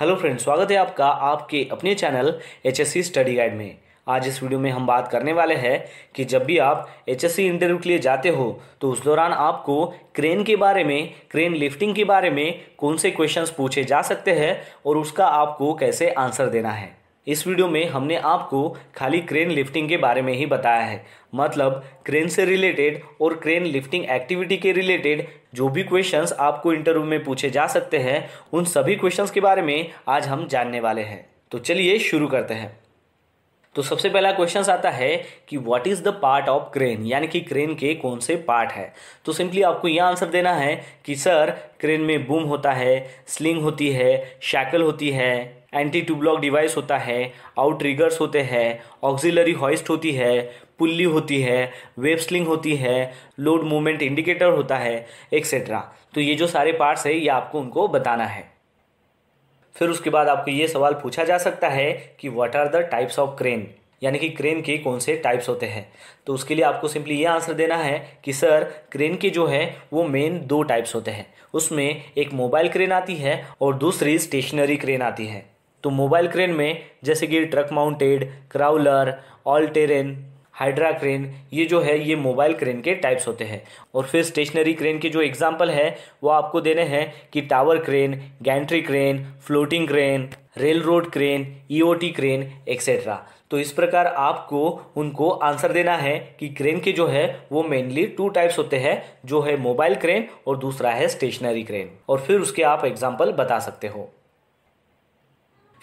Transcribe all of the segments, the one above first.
hello friends स्वागत है आपका आपके अपने चैनल एच स्टडी गाइड में आज इस वीडियो में हम बात करने वाले हैं कि जब भी आप एच इंटरव्यू के लिए जाते हो तो उस दौरान आपको क्रेन के बारे में क्रेन लिफ्टिंग के बारे में कौन से क्वेश्चंस पूछे जा सकते हैं और उसका आपको कैसे आंसर देना है इस वीडियो में हमने आपको खाली क्रेन लिफ्टिंग के बारे में ही बताया है मतलब क्रेन से रिलेटेड और क्रेन लिफ्टिंग एक्टिविटी के रिलेटेड जो भी क्वेश्चंस आपको इंटरव्यू में पूछे जा सकते हैं उन सभी क्वेश्चंस के बारे में आज हम जानने वाले हैं तो चलिए शुरू करते हैं तो सबसे पहला क्वेश्चन आता है कि what is the part of crane यानी कि क्रेन के कौन से पार्ट है तो सिंपली आपको यह आंसर देना है कि सर क्रेन में बूम होता है स्लिंग होती है शैकल होती है एंटी ट्यूबलॉक डिवाइस होता है आउट रिगर्स होते हैं ऑक्सिलरी हॉइस्ट होती है पुल्ली होती है वेब स्लिंग होती है लोड मूवमेंट इंडिकेटर होता है एक्सेट्रा तो ये जो सारे पार्ट्स है ये आपको उनको बताना है फिर उसके बाद आपको ये सवाल पूछा जा सकता है कि what are the types of crane यानी कि क्रेन के कौन से टाइप्स होते हैं तो उसके लिए आपको सिंपली ये आंसर देना है कि सर क्रेन के जो है वो मेन दो टाइप्स होते हैं उसमें एक मोबाइल क्रेन आती है और दूसरी स्टेशनरी क्रेन आती है तो मोबाइल क्रेन में जैसे कि truck mounted crawler all terrain hydra crane ये जो है ये मोबाइल क्रेन के टाइप्स होते हैं और फिर स्टेशनरी क्रेन के जो एग्जाम्पल है वो आपको देने हैं कि tower crane gantry crane floating crane rail road crane EOT crane etcetera तो इस प्रकार आपको उनको आंसर देना है कि क्रेन के जो है वो मेनली टू टाइप्स होते हैं जो है मोबाइल क्रेन और दूसरा है स्टेशनरी क्रेन और फिर उसके आप एग्जाम्पल बता सकते हो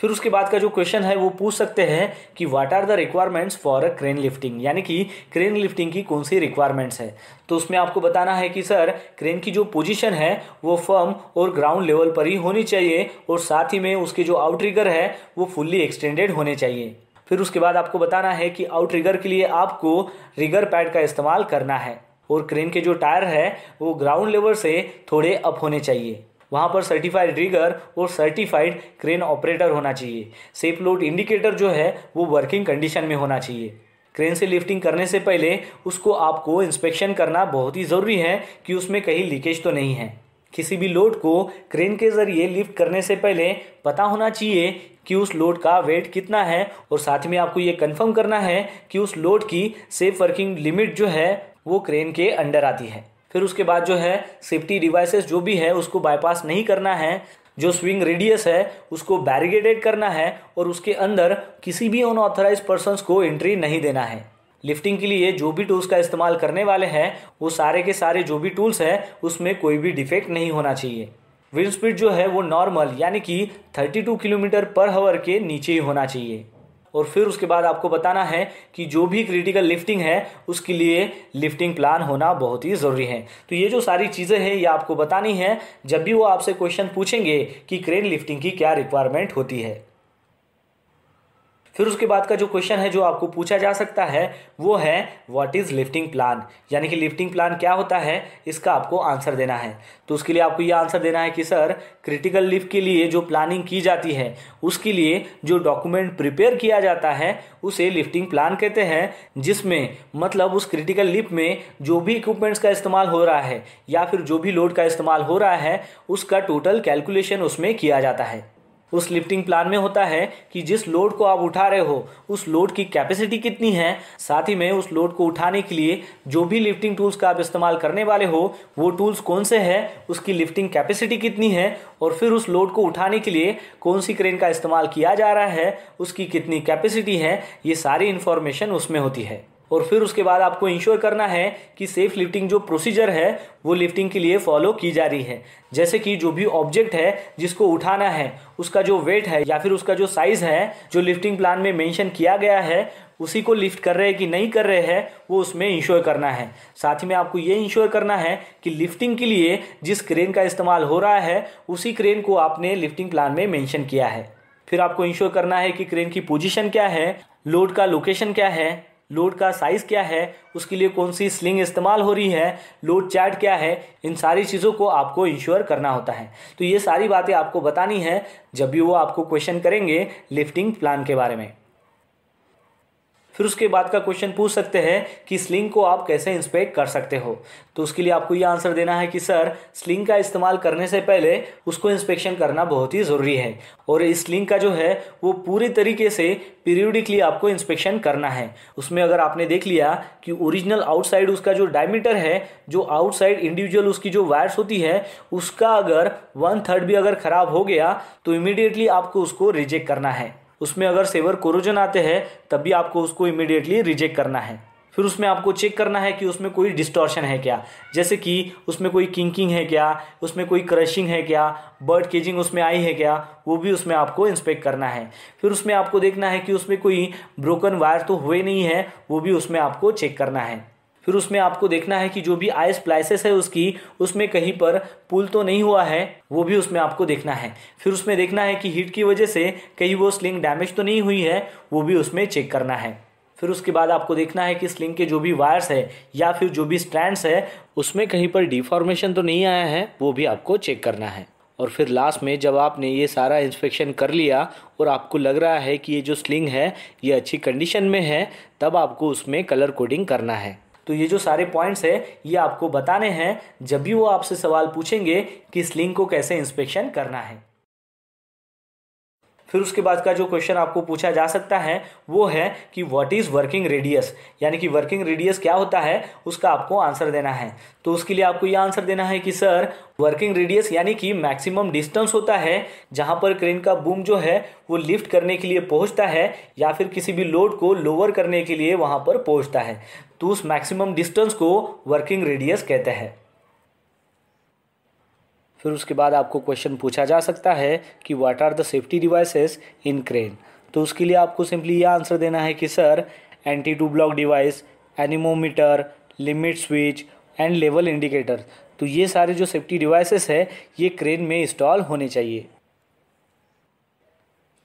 फिर उसके बाद का जो क्वेश्चन है वो पूछ सकते हैं कि what are the requirements for a crane lifting यानी कि क्रेन लिफ्टिंग की कौन सी रिक्वायरमेंट्स है तो उसमें आपको बताना है कि सर क्रेन की जो पोजीशन है वो फर्म और ग्राउंड लेवल पर ही होनी चाहिए और साथ ही में उसके जो आउटरिगर है वो फुल्ली एक्सटेंडेड होने चाहिए फिर उसके बाद आपको बताना है कि आउट रिगर के लिए आपको रिगर पैड का इस्तेमाल करना है और क्रेन के जो टायर है वो ग्राउंड लेवल से थोड़े अप होने चाहिए वहाँ पर सर्टिफाइड रिगर और सर्टिफाइड क्रेन ऑपरेटर होना चाहिए सेफ लोड इंडिकेटर जो है वो वर्किंग कंडीशन में होना चाहिए क्रेन से लिफ्टिंग करने से पहले उसको आपको इंस्पेक्शन करना बहुत ही ज़रूरी है कि उसमें कहीं लीकेज तो नहीं है किसी भी लोड को क्रेन के ज़रिए लिफ्ट करने से पहले पता होना चाहिए कि उस लोड का वेट कितना है और साथ में आपको ये कंफर्म करना है कि उस लोड की सेफ वर्किंग लिमिट जो है वो क्रेन के अंडर आती है फिर उसके बाद जो है सेफ्टी डिवाइसेस जो भी है उसको बाईपास नहीं करना है जो स्विंग रेडियस है उसको बैरिगेडेड करना है और उसके अंदर किसी भी अनऑथराइज पर्सन को एंट्री नहीं देना है लिफ्टिंग के लिए जो भी टूल्स का इस्तेमाल करने वाले हैं वो सारे के सारे जो भी टूल्स हैं उसमें कोई भी डिफेक्ट नहीं होना चाहिए विंड स्पीड जो है वो नॉर्मल यानी कि 32 किलोमीटर पर हवर के नीचे ही होना चाहिए और फिर उसके बाद आपको बताना है कि जो भी क्रिटिकल लिफ्टिंग है उसके लिए लिफ्टिंग प्लान होना बहुत ही ज़रूरी है तो ये जो सारी चीज़ें हैं ये आपको बतानी है जब भी वो आपसे क्वेश्चन पूछेंगे कि क्रेन लिफ्टिंग की क्या रिक्वायरमेंट होती है फिर उसके बाद का जो क्वेश्चन है जो आपको पूछा जा सकता है वो है व्हाट इज़ लिफ्टिंग प्लान यानी कि लिफ्टिंग प्लान क्या होता है इसका आपको आंसर देना है तो उसके लिए आपको ये आंसर देना है कि सर क्रिटिकल लिफ्ट के लिए जो प्लानिंग की जाती है उसके लिए जो डॉक्यूमेंट प्रिपेयर किया जाता है उसे लिफ्टिंग प्लान कहते हैं जिसमें मतलब उस क्रिटिकल लिफ्ट में जो भी इक्विपमेंट्स का इस्तेमाल हो रहा है या फिर जो भी लोड का इस्तेमाल हो रहा है उसका टोटल कैलकुलेशन उसमें किया जाता है उस लिफ्टिंग प्लान में होता है कि जिस लोड को आप उठा रहे हो उस लोड की कैपेसिटी कितनी है साथ ही में उस लोड को उठाने के लिए जो भी लिफ्टिंग टूल्स का आप इस्तेमाल करने वाले हो वो टूल्स कौन से हैं उसकी लिफ्टिंग कैपेसिटी कितनी है और फिर उस लोड को उठाने के लिए कौन सी क्रेन का इस्तेमाल किया जा रहा है उसकी कितनी कैपेसिटी है ये सारी इन्फॉर्मेशन उसमें होती है और फिर उसके बाद आपको इंश्योर करना है कि सेफ लिफ्टिंग जो प्रोसीजर है वो लिफ्टिंग के लिए फॉलो की जा रही है जैसे कि जो भी ऑब्जेक्ट है जिसको उठाना है उसका जो वेट है या फिर उसका जो साइज़ है जो लिफ्टिंग प्लान में मेंशन किया गया है उसी को लिफ्ट कर रहे हैं कि नहीं कर रहे हैं वो उसमें इंश्योर करना है साथ ही में आपको ये इंश्योर करना है कि लिफ्टिंग के लिए जिस क्रेन का इस्तेमाल हो रहा है उसी क्रेन को आपने लिफ्टिंग प्लान में मेंशन किया है फिर आपको इंश्योर करना है कि क्रेन की पोजीशन क्या है लोड का लोकेशन क्या है लोड का साइज़ क्या है उसके लिए कौन सी स्लिंग इस्तेमाल हो रही है लोड चार्ट क्या है इन सारी चीज़ों को आपको इंश्योर करना होता है तो ये सारी बातें आपको बतानी है जब भी वो आपको क्वेश्चन करेंगे लिफ्टिंग प्लान के बारे में फिर उसके बाद का क्वेश्चन पूछ सकते हैं कि स्लिंग को आप कैसे इंस्पेक्ट कर सकते हो तो उसके लिए आपको ये आंसर देना है कि सर स्लिंग का इस्तेमाल करने से पहले उसको इंस्पेक्शन करना बहुत ही ज़रूरी है और इस स्लिंग का जो है वो पूरे तरीके से पीरियडिकली आपको इंस्पेक्शन करना है उसमें अगर आपने देख लिया कि ओरिजिनल आउटसाइड उसका जो डायमीटर है जो आउटसाइड इंडिविजुअल उसकी जो वायर्स होती है उसका अगर वन थर्ड भी अगर ख़राब हो गया तो इमीडिएटली आपको उसको रिजेक्ट करना है उसमें अगर सेवर कोरोजन आते हैं तब भी आपको उसको इमिडिएटली रिजेक्ट करना है फिर उसमें आपको चेक करना है कि उसमें कोई डिस्टॉर्शन है क्या जैसे कि उसमें कोई किंकिंग है क्या उसमें कोई क्रशिंग है क्या बर्ड केजिंग उसमें आई है क्या वो भी उसमें आपको इंस्पेक्ट करना है फिर उसमें आपको देखना है कि उसमें कोई ब्रोकन वायर तो हुए नहीं है वो भी उसमें आपको चेक करना है फिर उसमें आपको देखना है कि जो भी आइस प्लाइसेस है उसकी उसमें कहीं पर पुल तो नहीं हुआ है वो भी उसमें आपको देखना है फिर उसमें देखना है कि हीट की वजह से कहीं वो स्लिंग डैमेज तो नहीं हुई है वो भी उसमें चेक करना है फिर उसके बाद आपको देखना है कि स्लिंग के जो भी वायर्स है या फिर जो भी स्ट्रैंड्स है उसमें कहीं पर डिफॉर्मेशन तो नहीं आया है वो भी आपको चेक करना है और फिर लास्ट में जब आपने ये सारा इंस्पेक्शन कर लिया और आपको लग रहा है कि ये जो स्लिंग है ये अच्छी कंडीशन में है तब आपको उसमें कलर कोडिंग करना है तो ये जो सारे पॉइंट्स है ये आपको बताने हैं जब भी वो आपसे सवाल पूछेंगे कि इस लिंक को कैसे इंस्पेक्शन करना है फिर उसके बाद का जो क्वेश्चन आपको पूछा जा सकता है वो है कि व्हाट इज़ वर्किंग रेडियस यानी कि वर्किंग रेडियस क्या होता है उसका आपको आंसर देना है तो उसके लिए आपको ये आंसर देना है कि सर वर्किंग रेडियस यानी कि मैक्सिमम डिस्टेंस होता है जहाँ पर क्रेन का बूम जो है वो लिफ्ट करने के लिए पहुँचता है या फिर किसी भी लोड को लोअर करने के लिए वहाँ पर पहुँचता है तो उस मैक्सिमम डिस्टेंस को वर्किंग रेडियस कहते हैं फिर उसके बाद आपको क्वेश्चन पूछा जा सकता है कि what are the safety devices in crane तो उसके लिए आपको सिंपली यह आंसर देना है कि sir anti two block device anemometer limit switch and level indicator तो ये सारे जो सेफ्टी डिवाइसेस है ये क्रेन में इंस्टॉल होने चाहिए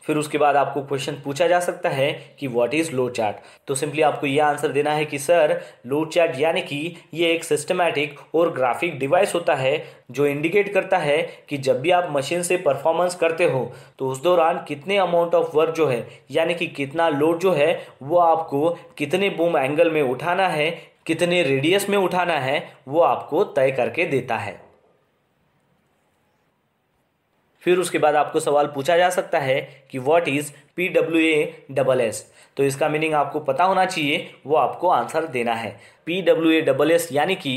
फिर उसके बाद आपको क्वेश्चन पूछा जा सकता है कि व्हाट इज़ लो चार्ट तो सिंपली आपको यह आंसर देना है कि सर लो चार्ट यानी कि ये एक सिस्टमैटिक और ग्राफिक डिवाइस होता है जो इंडिकेट करता है कि जब भी आप मशीन से परफॉर्मेंस करते हो तो उस दौरान कितने अमाउंट ऑफ वर्क जो है यानी कि कितना लोड जो है वो आपको कितने बूम एंगल में उठाना है कितने रेडियस में उठाना है वो आपको तय करके देता है फिर उसके बाद आपको सवाल पूछा जा सकता है कि what is P W A double S तो इसका मीनिंग आपको पता होना चाहिए वो आपको आंसर देना है P W A double S यानी कि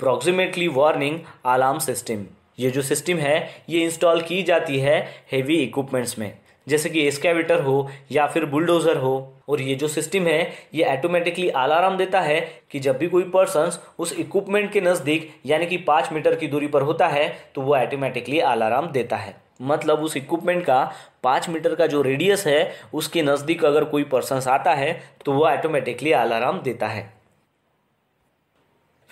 प्रॉक्सिमेटली वार्निंग अलार्म सिस्टम ये जो सिस्टम है ये इंस्टॉल की जाती है हेवी इक्विपमेंट्स में जैसे कि एस्केवेटर हो या फिर बुलडोज़र हो और ये जो सिस्टम है ये ऑटोमेटिकली अलार्म देता है कि जब भी कोई पर्सन उस इक्विपमेंट के नज़दीक यानी कि पाँच मीटर की दूरी पर होता है तो वो ऑटोमेटिकली अलार्म देता है मतलब उस इक्विपमेंट का पाँच मीटर का जो रेडियस है उसके नज़दीक अगर कोई पर्सन आता है तो वह ऑटोमेटिकली अलार्म देता है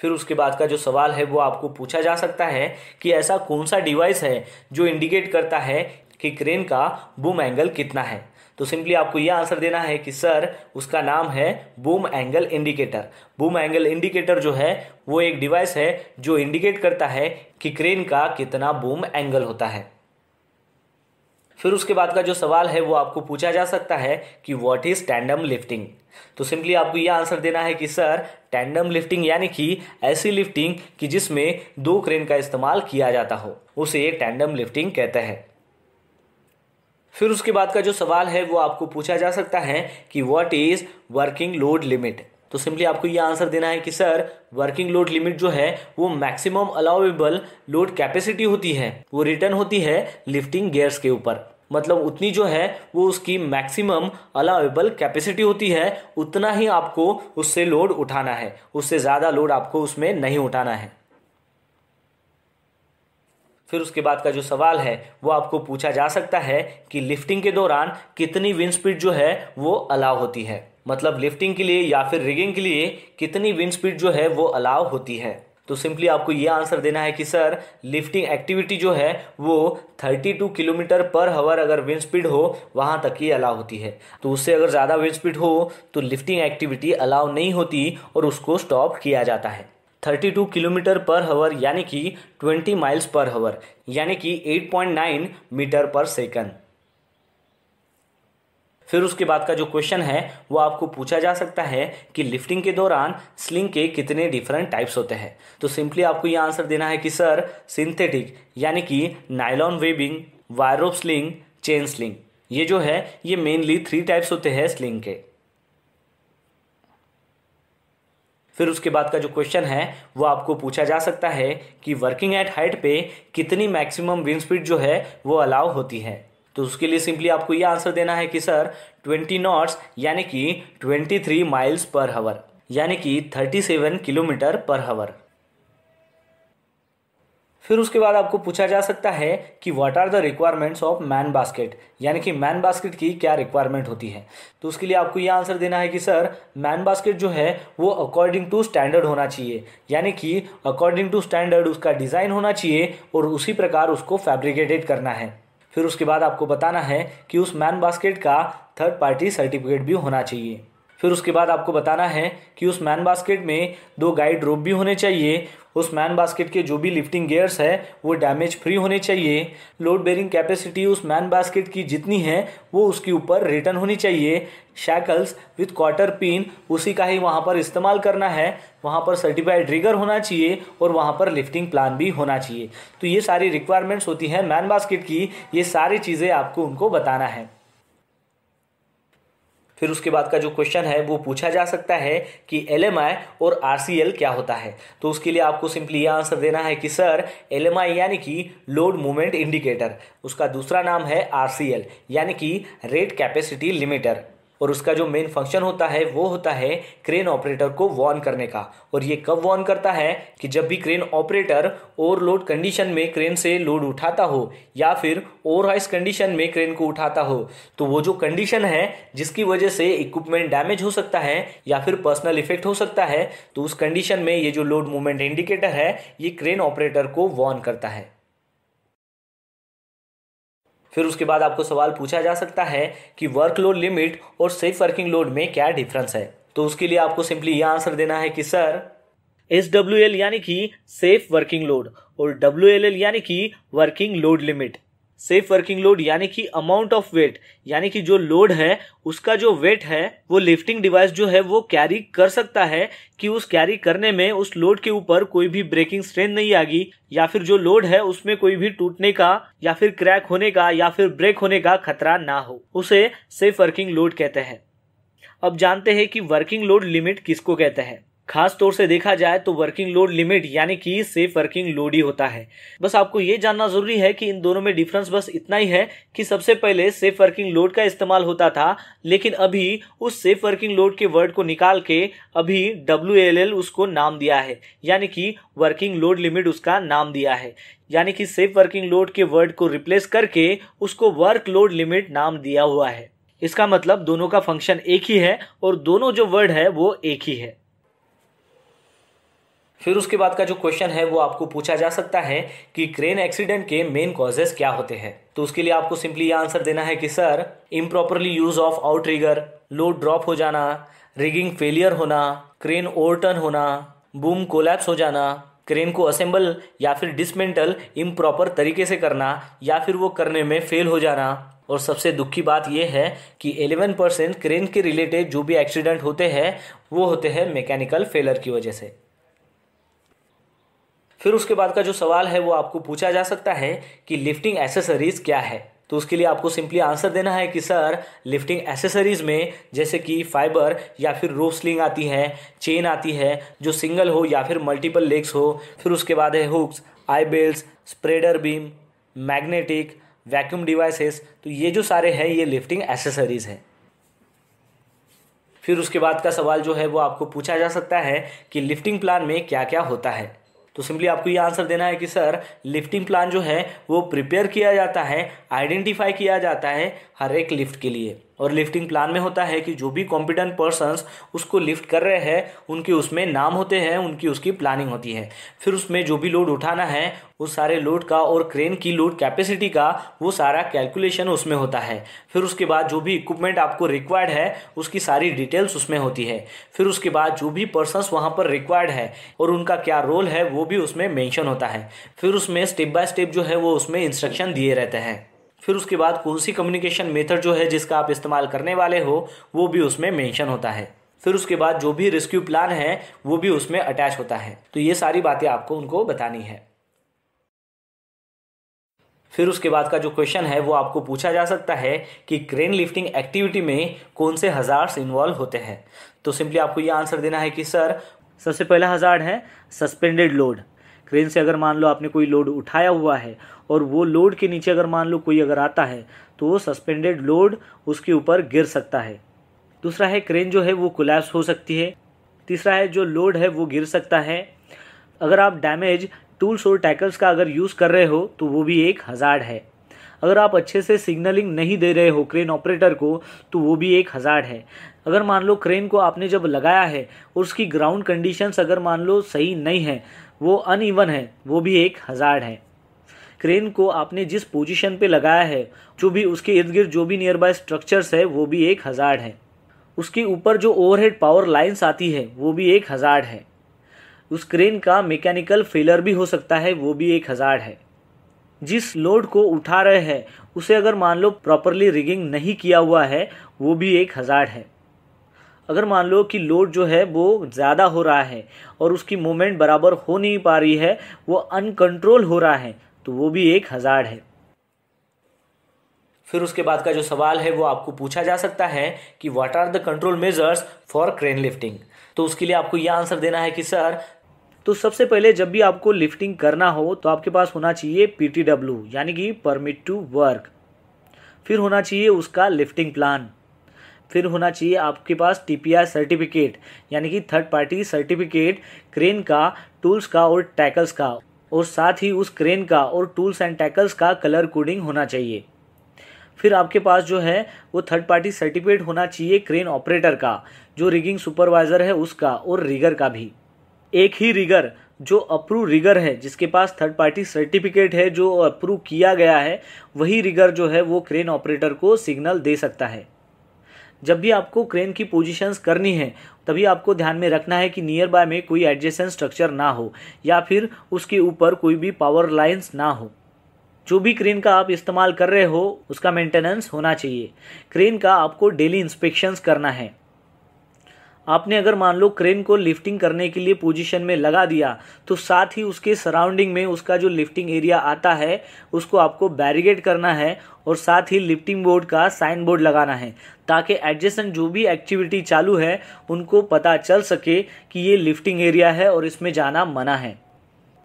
फिर उसके बाद का जो सवाल है वो आपको पूछा जा सकता है कि ऐसा कौन सा डिवाइस है जो इंडिकेट करता है कि क्रेन का बूम एंगल कितना है तो सिंपली आपको यह आंसर देना है कि सर उसका नाम है boom angle indicator boom angle indicator जो है वो एक डिवाइस है जो इंडिकेट करता है कि क्रेन का कितना बूम एंगल होता है फिर उसके बाद का जो सवाल है वो आपको पूछा जा सकता है कि व्हाट इज़ टैंडम लिफ्टिंग तो सिंपली आपको यह आंसर देना है कि सर टैंडम लिफ्टिंग यानी कि ऐसी लिफ्टिंग कि जिसमें दो क्रेन का इस्तेमाल किया जाता हो उसे एक टैंडम लिफ्टिंग कहते हैं फिर उसके बाद का जो सवाल है वो आपको पूछा जा सकता है कि what is working load limit तो सिंपली आपको ये आंसर देना है कि सर वर्किंग लोड लिमिट जो है वो मैक्सिमम अलाउेबल लोड कैपेसिटी होती है वो रिटर्न होती है लिफ्टिंग गेयर्स के ऊपर मतलब उतनी जो है वो उसकी मैक्सिमम अलाउेबल कैपेसिटी होती है उतना ही आपको उससे लोड उठाना है उससे ज़्यादा लोड आपको उसमें नहीं उठाना है फिर उसके बाद का जो सवाल है वो आपको पूछा जा सकता है कि लिफ्टिंग के दौरान कितनी विंड स्पीड जो है वो अलाव होती है मतलब लिफ्टिंग के लिए या फिर रिगिंग के लिए कितनी विंड स्पीड जो है वो अलाव होती है तो सिंपली आपको ये आंसर देना है कि सर लिफ्टिंग एक्टिविटी जो है वो 32 किलोमीटर पर हवर अगर विंड स्पीड हो वहाँ तक ही अलाव होती है तो उससे अगर ज़्यादा विंड स्पीड हो तो लिफ्टिंग एक्टिविटी अलाव नहीं होती और उसको स्टॉप किया जाता है 32 किलोमीटर पर हवर यानी कि 20 माइल्स पर हवर यानी कि 8.9 मीटर पर सेकंड फिर उसके बाद का जो क्वेश्चन है वो आपको पूछा जा सकता है कि लिफ्टिंग के दौरान स्लिंग के कितने डिफरेंट टाइप्स होते हैं तो सिंपली आपको ये आंसर देना है कि सर सिंथेटिक यानी कि nylon webbing wire rope sling chain sling ये जो है ये मेनली थ्री टाइप्स होते हैं स्लिंग के फिर उसके बाद का जो क्वेश्चन है वो आपको पूछा जा सकता है कि वर्किंग एट हाइट पे कितनी मैक्सिमम विंड स्पीड जो है वो अलाउ होती है तो उसके लिए सिंपली आपको ये आंसर देना है कि सर ट्वेंटी नॉट्स यानी कि ट्वेंटी थ्री माइल्स पर हवर यानी कि थर्टी सेवन किलोमीटर पर हवर फिर उसके बाद आपको पूछा जा सकता है कि what are the requirements of man basket यानी कि मैन बास्केट की क्या रिक्वायरमेंट होती है तो उसके लिए आपको ये आंसर देना है कि सर मैन बास्केट जो है वो अकॉर्डिंग टू स्टैंडर्ड होना चाहिए यानी कि अकॉर्डिंग टू स्टैंडर्ड उसका डिज़ाइन होना चाहिए और उसी प्रकार उसको फैब्रिकेटेड करना है फिर उसके बाद आपको बताना है कि उस मैन बास्केट का थर्ड पार्टी सर्टिफिकेट भी होना चाहिए फिर उसके बाद आपको बताना है कि उस मैन बास्केट में दो गाइड रोप भी होने चाहिए उस मैन बास्केट के जो भी लिफ्टिंग गेयर्स है वो डैमेज फ्री होने चाहिए लोड बेरिंग कैपेसिटी उस मैन बास्केट की जितनी है वो उसके ऊपर रिटर्न होनी चाहिए शैकल्स विथ क्वार्टर पिन उसी का ही वहाँ पर इस्तेमाल करना है वहाँ पर सर्टिफाइड रिगर होना चाहिए और वहाँ पर लिफ्टिंग प्लान भी होना चाहिए तो ये सारी रिक्वायरमेंट्स होती हैं मैन बास्केट की ये सारी चीज़ें आपको उनको बताना है फिर उसके बाद का जो क्वेश्चन है वो पूछा जा सकता है कि एल और आर क्या होता है तो उसके लिए आपको सिंपली यह आंसर देना है कि सर एल यानी कि लोड मूवमेंट इंडिकेटर उसका दूसरा नाम है आर यानी कि रेट कैपेसिटी लिमिटर और उसका जो मेन फंक्शन होता है वो होता है क्रेन ऑपरेटर को वॉर्न करने का और ये कब वॉर्न करता है कि जब भी क्रेन ऑपरेटर ओवरलोड कंडीशन में क्रेन से लोड उठाता हो या फिर ओवरहाइस कंडीशन में क्रेन को उठाता हो तो वो जो कंडीशन है जिसकी वजह से इक्विपमेंट डैमेज हो सकता है या फिर पर्सनल इफेक्ट हो सकता है तो उस कंडीशन में ये जो लोड मूवमेंट इंडिकेटर है ये क्रेन ऑपरेटर को वॉर्न करता है फिर उसके बाद आपको सवाल पूछा जा सकता है कि वर्कलोड लिमिट और सेफ वर्किंग लोड में क्या डिफरेंस है तो उसके लिए आपको सिंपली यह आंसर देना है कि सर एस डब्ल्यू एल यानी कि सेफ वर्किंग लोड और डब्ल्यू एल एल यानी कि working load limit safe working load यानी कि अमाउंट ऑफ वेट यानी कि जो लोड है उसका जो वेट है वो लिफ्टिंग डिवाइस जो है वो कैरी कर सकता है कि उस कैरी करने में उस लोड के ऊपर कोई भी ब्रेकिंग स्ट्रेन नहीं आगी या फिर जो लोड है उसमें कोई भी टूटने का या फिर क्रैक होने का या फिर ब्रेक होने का खतरा ना हो उसे सेफ वर्किंग लोड कहते हैं अब जानते हैं कि वर्किंग लोड लिमिट किसको कहते हैं खास तौर से देखा जाए तो वर्किंग लोड लिमिट यानी कि सेफ वर्किंग लोड ही होता है बस आपको ये जानना जरूरी है कि इन दोनों में डिफरेंस बस इतना ही है कि सबसे पहले सेफ वर्किंग लोड का इस्तेमाल होता था लेकिन अभी उस सेफ वर्किंग लोड के वर्ड को निकाल के अभी डब्ल्यू उसको नाम दिया है यानी कि वर्किंग लोड लिमिट उसका नाम दिया है यानी कि सेफ वर्किंग लोड के वर्ड को रिप्लेस करके उसको वर्क लोड लिमिट नाम दिया हुआ है इसका मतलब दोनों का फंक्शन एक ही है और दोनों जो वर्ड है वो एक ही है फिर उसके बाद का जो क्वेश्चन है वो आपको पूछा जा सकता है कि क्रेन एक्सीडेंट के मेन कॉजेज क्या होते हैं तो उसके लिए आपको सिंपली ये आंसर देना है कि sir improperly use of outrigger load drop हो जाना रिगिंग फेलियर होना क्रेन ओवरटर्न होना बूम कोलैप्स हो जाना क्रेन को असेंबल या फिर डिसमेंटल इम्प्रॉपर तरीके से करना या फिर वो करने में फेल हो जाना और सबसे दुखी बात यह है कि 11 परसेंट क्रेन के रिलेटेड जो भी एक्सीडेंट होते हैं वो होते हैं मैकेनिकल फेलर की वजह से फिर उसके बाद का जो सवाल है वो आपको पूछा जा सकता है कि लिफ्टिंग एसेसरीज़ क्या है तो उसके लिए आपको सिंपली आंसर देना है कि सर लिफ्टिंग एसेसरीज़ में जैसे कि फाइबर या फिर रोप स्लिंग आती है चेन आती है जो सिंगल हो या फिर मल्टीपल लेग्स हो फिर उसके बाद है hooks eye bolts spreader beam magnetic vacuum devices तो ये जो सारे हैं ये लिफ्टिंग एसेसरीज़ हैं फिर उसके बाद का सवाल जो है वो आपको पूछा जा सकता है कि लिफ्टिंग प्लान में क्या क्या होता है तो सिंपली आपको ये आंसर देना है कि सर लिफ्टिंग प्लान जो है वो प्रिपेयर किया जाता है आइडेंटिफाई किया जाता है हर एक लिफ्ट के लिए और लिफ्टिंग प्लान में होता है कि जो भी कॉम्पिटेंट पर्सनस उसको लिफ्ट कर रहे हैं उनके उसमें नाम होते हैं उनकी उसकी प्लानिंग होती है फिर उसमें जो भी लोड उठाना है उस सारे लोड का और क्रेन की लोड कैपेसिटी का वो सारा कैलकुलेशन उसमें होता है फिर उसके बाद जो भी इक्विपमेंट आपको रिक्वायर्ड है उसकी सारी डिटेल्स उसमें होती है फिर उसके बाद जो भी पर्सनस वहाँ पर रिक्वायर्ड है और उनका क्या रोल है वो भी उसमें मेंशन होता है फिर उसमें स्टेप बाय स्टेप जो है वो उसमें इंस्ट्रक्शन दिए रहते हैं फिर उसके बाद कौन सी कम्युनिकेशन मेथड जो है जिसका आप इस्तेमाल करने वाले हो वो भी उसमें मेंशन होता है फिर उसके बाद जो भी रेस्क्यू प्लान है वो भी उसमें अटैच होता है तो ये सारी बातें आपको उनको बतानी है फिर उसके बाद का जो क्वेश्चन है वो आपको पूछा जा सकता है कि क्रेन लिफ्टिंग एक्टिविटी में कौन से हज़ार्स इन्वॉल्व होते हैं तो सिंपली आपको ये आंसर देना है कि सर सबसे पहला हज़ार्ड है सस्पेंडेड लोड क्रेन से अगर मान लो आपने कोई लोड उठाया हुआ है और वो लोड के नीचे अगर मान लो कोई अगर आता है तो वो सस्पेंडेड लोड उसके ऊपर गिर सकता है दूसरा है क्रेन जो है वो कोलैप्स हो सकती है तीसरा है जो लोड है वो गिर सकता है अगर आप डैमेज टूल्स और टैकल्स का अगर यूज़ कर रहे हो तो वो भी एक हज़ार्ड है अगर आप अच्छे से सिग्नलिंग नहीं दे रहे हो क्रेन ऑपरेटर को तो वो भी एक हज़ार्ड है अगर मान लो क्रेन को आपने जब लगाया है और उसकी ग्राउंड कंडीशंस अगर मान लो सही नहीं है वो अनइवन है वो भी एक हज़ार्ड है क्रेन को आपने जिस पोजीशन पे लगाया है जो भी उसके इर्द गिर्द जो भी नियर बाय स्ट्रक्चर्स है वो भी एक हज़ार्ड है उसके ऊपर जो ओवरहेड पावर लाइन्स आती है वो भी एक हज़ार्ड है उस क्रेन का मैकेनिकल फेलर भी हो सकता है वो भी एक हज़ार्ड है जिस लोड को उठा रहे हैं उसे अगर मान लो प्रॉपरली रिगिंग नहीं किया हुआ है वो भी एक हज़ार्ड है अगर मान लो कि लोड जो है वो ज़्यादा हो रहा है और उसकी मूवमेंट बराबर हो नहीं पा रही है वो अनकंट्रोल हो रहा है तो वो भी एक हजार है फिर उसके बाद का जो सवाल है वो आपको पूछा जा सकता है कि what are the control measures for crane lifting तो उसके लिए आपको यह आंसर देना है कि सर तो सबसे पहले जब भी आपको लिफ्टिंग करना हो तो आपके पास होना चाहिए पीटीडब्ल्यू यानी कि परमिट टू वर्क फिर होना चाहिए उसका लिफ्टिंग प्लान फिर होना चाहिए आपके पास टी सर्टिफिकेट यानी कि थर्ड पार्टी सर्टिफिकेट क्रेन का टूल्स का और टैकल्स का और साथ ही उस क्रेन का और टूल्स एंड टैकल्स का कलर कोडिंग होना चाहिए फिर आपके पास जो है वो थर्ड पार्टी सर्टिफिकेट होना चाहिए क्रेन ऑपरेटर का जो रिगिंग सुपरवाइजर है उसका और रिगर का भी एक ही रिगर जो अप्रूव रिगर है जिसके पास थर्ड पार्टी सर्टिफिकेट है जो अप्रूव किया गया है वही रिगर जो है वो क्रेन ऑपरेटर को सिग्नल दे सकता है जब भी आपको क्रेन की पोजीशंस करनी है तभी आपको ध्यान में रखना है कि नियर बाय में कोई एडजेसेंट स्ट्रक्चर ना हो या फिर उसके ऊपर कोई भी पावर लाइन्स ना हो जो भी क्रेन का आप इस्तेमाल कर रहे हो उसका मेंटेनेंस होना चाहिए क्रेन का आपको डेली इंस्पेक्शंस करना है आपने अगर मान लो क्रेन को लिफ्टिंग करने के लिए पोजीशन में लगा दिया तो साथ ही उसके सराउंडिंग में उसका जो लिफ्टिंग एरिया आता है उसको आपको बैरिगेट करना है और साथ ही लिफ्टिंग बोर्ड का साइन बोर्ड लगाना है ताकि एडजेसन जो भी एक्टिविटी चालू है उनको पता चल सके कि ये लिफ्टिंग एरिया है और इसमें जाना मना है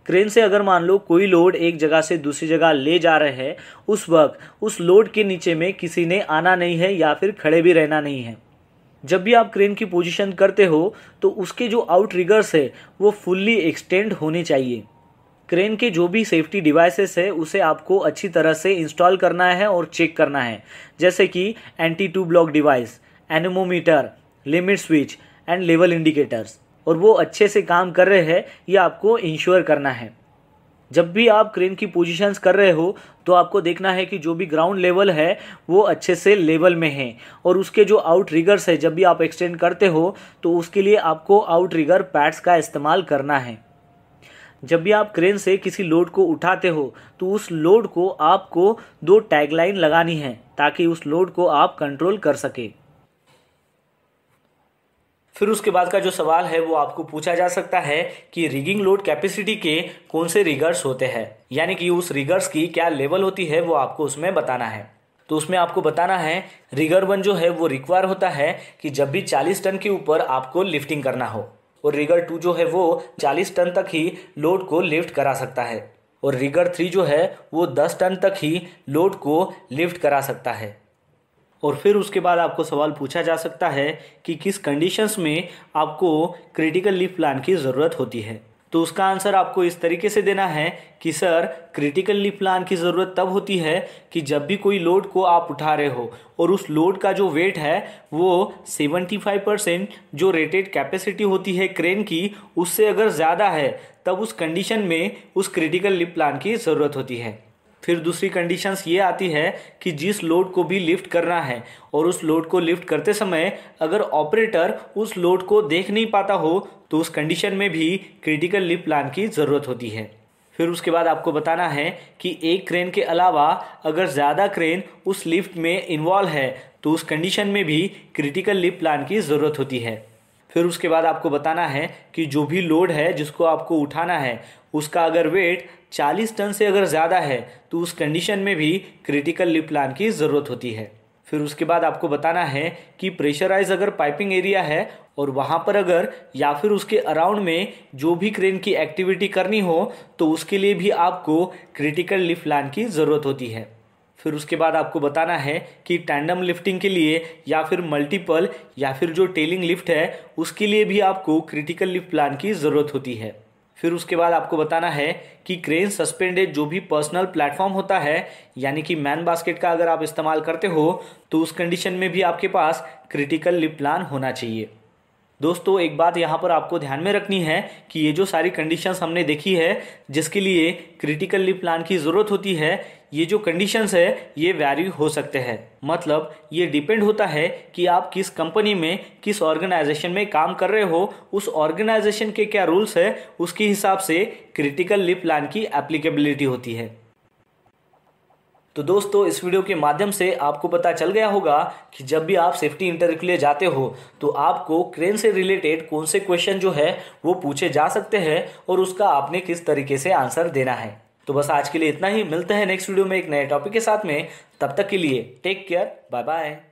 क्रेन से अगर मान लो कोई लोड एक जगह से दूसरी जगह ले जा रहे हैं उस वक्त उस लोड के नीचे में किसी ने आना नहीं है या फिर खड़े भी रहना नहीं है जब भी आप क्रेन की पोजीशन करते हो तो उसके जो आउट रिगर्स है वो फुल्ली एक्सटेंड होने चाहिए क्रेन के जो भी सेफ्टी डिवाइसेस है उसे आपको अच्छी तरह से इंस्टॉल करना है और चेक करना है जैसे कि anti two block device anemometer limit switch and level indicators और वो अच्छे से काम कर रहे हैं ये आपको इंश्योर करना है जब भी आप क्रेन की पोजीशंस कर रहे हो तो आपको देखना है कि जो भी ग्राउंड लेवल है वो अच्छे से लेवल में है और उसके जो आउट रिगर्स है जब भी आप एक्सटेंड करते हो तो उसके लिए आपको आउट रिगर पैड्स का इस्तेमाल करना है जब भी आप क्रेन से किसी लोड को उठाते हो तो उस लोड को आपको दो टैगलाइन लगानी है ताकि उस लोड को आप कंट्रोल कर सकें फिर उसके बाद का जो सवाल है वो आपको पूछा जा सकता है कि रिगिंग लोड कैपेसिटी के कौन से रिगर्स होते हैं यानी कि उस रिगर्स की क्या लेवल होती है वो आपको उसमें बताना है तो उसमें आपको बताना है रिगर वन जो है वो रिक्वायर होता है कि जब भी 40 टन के ऊपर आपको लिफ्टिंग करना हो और रिगर टू जो है वो 40 टन तक ही लोड को लिफ्ट करा सकता है और रिगर थ्री जो है वो 10 टन तक ही लोड को लिफ्ट करा सकता है और फिर उसके बाद आपको सवाल पूछा जा सकता है कि किस कंडीशंस में आपको क्रिटिकल लीव प्लान की ज़रूरत होती है तो उसका आंसर आपको इस तरीके से देना है कि सर क्रिटिकल लीव प्लान की ज़रूरत तब होती है कि जब भी कोई लोड को आप उठा रहे हो और उस लोड का जो वेट है वो 75 परसेंट जो रेटेड कैपेसिटी होती है क्रेन की उससे अगर ज़्यादा है तब उस कंडीशन में उस क्रिटिकल लीव प्लान की ज़रूरत होती है फिर दूसरी कंडीशंस ये आती है कि जिस लोड को भी लिफ्ट करना है और उस लोड को लिफ्ट करते समय अगर ऑपरेटर उस लोड को देख नहीं पाता हो तो उस कंडीशन में भी क्रिटिकल लिफ्ट प्लान की ज़रूरत होती है फिर उसके बाद आपको बताना है कि एक क्रेन के अलावा अगर ज़्यादा क्रेन उस लिफ्ट में इन्वॉल्व है तो उस कंडीशन में भी क्रिटिकल लिफ्ट प्लान की ज़रूरत होती है फिर उसके बाद आपको बताना है कि जो भी लोड है जिसको आपको उठाना है उसका अगर वेट 40 टन से अगर ज़्यादा है तो उस कंडीशन में भी क्रिटिकल लिप लान की ज़रूरत होती है फिर उसके बाद आपको बताना है कि प्रेशराइज अगर पाइपिंग एरिया है और वहाँ पर अगर या फिर उसके अराउंड में जो भी क्रेन की एक्टिविटी करनी हो तो उसके लिए भी आपको क्रिटिकल लिफ्ट प्लान की ज़रूरत होती है फिर उसके बाद आपको बताना है कि टैंडम लिफ्टिंग के लिए या फिर मल्टीपल या फिर जो टेलिंग लिफ्ट है उसके लिए भी आपको क्रिटिकल लिफ्ट प्लान की ज़रूरत होती है फिर उसके बाद आपको बताना है कि क्रेन सस्पेंडेड जो भी पर्सनल प्लेटफॉर्म होता है यानी कि मैन बास्केट का अगर आप इस्तेमाल करते हो तो उस कंडीशन में भी आपके पास क्रिटिकल लिप प्लान होना चाहिए दोस्तों एक बात यहाँ पर आपको ध्यान में रखनी है कि ये जो सारी कंडीशंस हमने देखी है जिसके लिए क्रिटिकल लिप प्लान की ज़रूरत होती है ये जो कंडीशंस है ये वैरी हो सकते हैं मतलब ये डिपेंड होता है कि आप किस कंपनी में किस ऑर्गेनाइजेशन में काम कर रहे हो उस ऑर्गेनाइजेशन के क्या रूल्स है उसके हिसाब से क्रिटिकल लिप प्लान की एप्लीकेबिलिटी होती है तो दोस्तों इस वीडियो के माध्यम से आपको पता चल गया होगा कि जब भी आप सेफ्टी इंटरव्यू के लिए जाते हो तो आपको क्रेन से रिलेटेड कौन से क्वेश्चन जो है वो पूछे जा सकते हैं और उसका आपने किस तरीके से आंसर देना है तो बस आज के लिए इतना ही मिलते हैं नेक्स्ट वीडियो में एक नए टॉपिक के साथ में तब तक के लिए टेक केयर बाय बाय